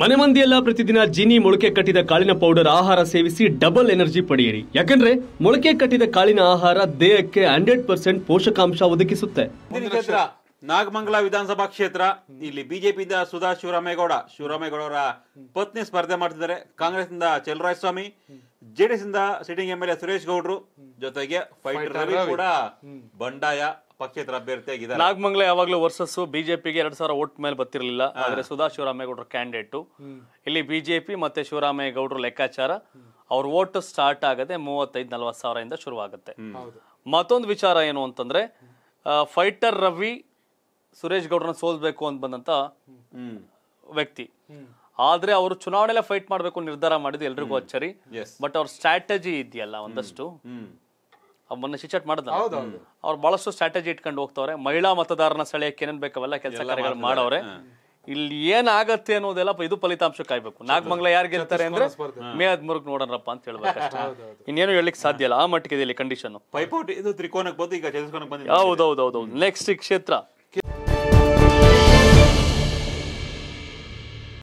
ಮನೆ ಮಂದಿಯೆಲ್ಲ ಪ್ರತಿದಿನ ಜೀನಿ ಮೊಳಕೆ ಕಟ್ಟಿದ ಕಾಳಿನ ಪೌಡರ್ ಆಹಾರ ಸೇವಿಸಿ ಡಬಲ್ ಎನರ್ಜಿ ಪಡೆಯಿರಿ ಯಾಕಂದ್ರೆ ಮೊಳಕೆ ಕಟ್ಟಿದ ಕಾಳಿನ ಆಹಾರ ದೇಹಕ್ಕೆ ಹಂಡ್ರೆಡ್ ಪರ್ಸೆಂಟ್ ಪೋಷಕಾಂಶ ಒದಗಿಸುತ್ತೆ ನಾಗಮಂಗಲ ವಿಧಾನಸಭಾ ಕ್ಷೇತ್ರ ಇಲ್ಲಿ ಬಿಜೆಪಿಯಿಂದ ಸುಧಾ ಶಿವರಾಮೇಗೌಡ ಶಿವರಾಮೇಗೌಡ ಅವರ ಪತ್ನಿ ಸ್ಪರ್ಧೆ ಮಾಡ್ತಿದ್ದಾರೆ ಕಾಂಗ್ರೆಸ್ ಇಂದ ಸ್ವಾಮಿ ಜೆಡಿಎಸ್ ಇಂದ ಸಿಟ್ಟಿಂಗ್ ಎಂ ಎ ಸುರೇಶ್ ಗೌಡ್ರು ಜೊತೆಗೆ ಫೈಟರ್ ರವಿ ಕೂಡ ಬಂಡಾಯ ಪಕ್ಷೇತರ ಅಭ್ಯರ್ಥಿಯಾಗಿದ್ದಾರೆ ನಾಗಮಂಗ್ಲ ಯಾವಾಗಲೂ ವರ್ಸಸ್ ಬಿಜೆಪಿಗೆ ಎರಡ್ ಸಾವಿರ ಓಟ್ ಮೇಲೆ ಬರ್ತಿರ್ಲಿಲ್ಲ ಆದ್ರೆ ಸುಧಾ ಶಿವರಾಮೇಗೌಡರ ಕ್ಯಾಂಡಿಡೇಟ್ ಇಲ್ಲಿ ಬಿಜೆಪಿ ಮತ್ತೆ ಶಿವರಾಮೇಗೌಡರ ಲೆಕ್ಕಾಚಾರ ಅವ್ರ ಓಟ್ ಸ್ಟಾರ್ಟ್ ಆಗದೆ ಮೂವತ್ತೈದು ನಲ್ವತ್ತು ಸಾವಿರದಿಂದ ಶುರುವಾಗುತ್ತೆ ಮತ್ತೊಂದು ವಿಚಾರ ಏನು ಅಂತಂದ್ರೆ ಫೈಟರ್ ರವಿ ಸುರೇಶ್ ಗೌಡ್ರನ್ನ ಸೋಲ್ಬೇಕು ಅಂತ ಬಂದಂತ ವ್ಯಕ್ತಿ ಆದ್ರೆ ಅವರು ಚುನಾವಣೆಲ್ಲ ಫೈಟ್ ಮಾಡಬೇಕು ನಿರ್ಧಾರ ಮಾಡಿದ್ದು ಎಲ್ರಿಗೂ ಅಚ್ಚರಿ ಬಟ್ ಅವ್ರ ಸ್ಟ್ರಾಟಜಿ ಇದೆಯಲ್ಲ ಒಂದಷ್ಟು ಮೊನ್ನೆ ಚಿಚಾಟ್ ಮಾಡಿದ ಅವ್ರು ಬಹಳಷ್ಟು ಸ್ಟ್ರಾಟಜಿ ಇಟ್ಕೊಂಡು ಹೋಗ್ತವ್ರೆ ಮಹಿಳಾ ಮತದಾರನ ಸೆಳೆಯಕ್ಕೆ ಏನೇನ್ ಬೇಕಾವೆಲ್ಲ ಕೆಲಸ ಕಾರ್ಯಗಳು ಮಾಡವ್ರೆ ಇಲ್ಲಿ ಏನಾಗತ್ತೆ ಅನ್ನೋದೆಲ್ಲ ಇದು ಫಲಿತಾಂಶ ಕಾಯ್ಬೇಕು ನಾಗಮಂಗ್ಲ ಯಾರು ಗೆಲ್ತಾರೆ ಅಂದ್ರೆ ಮೇ ಹದ್ಮೂರಕ್ ನೋಡೋಣಪ್ಪ ಅಂತ ಹೇಳ್ಬೇಕು ಇನ್ನೇನು ಹೇಳಲಿಕ್ಕೆ ಸಾಧ್ಯ ಇಲ್ಲ ಆ ಮಟ್ಟಿಗೆ ಇಲ್ಲಿ ಕಂಡೀಷನ್ ಪೈಪೋಟಿ ಇದು ತ್ರಿಕೋನಕ್ಕೆ ಬಂದು ಈಗ ನೆಕ್ಸ್ಟ್ ಕ್ಷೇತ್ರ